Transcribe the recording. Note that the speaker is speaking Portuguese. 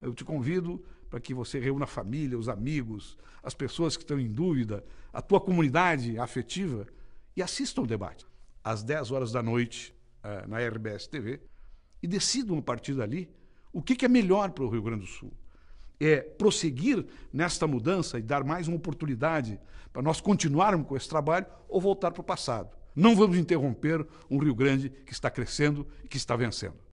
Eu te convido para que você reúna a família, os amigos, as pessoas que estão em dúvida, a tua comunidade afetiva e assista o debate às 10 horas da noite eh, na RBS TV e decidam a partir dali o que, que é melhor para o Rio Grande do Sul. É prosseguir nesta mudança e dar mais uma oportunidade para nós continuarmos com esse trabalho ou voltar para o passado. Não vamos interromper um Rio Grande que está crescendo e que está vencendo.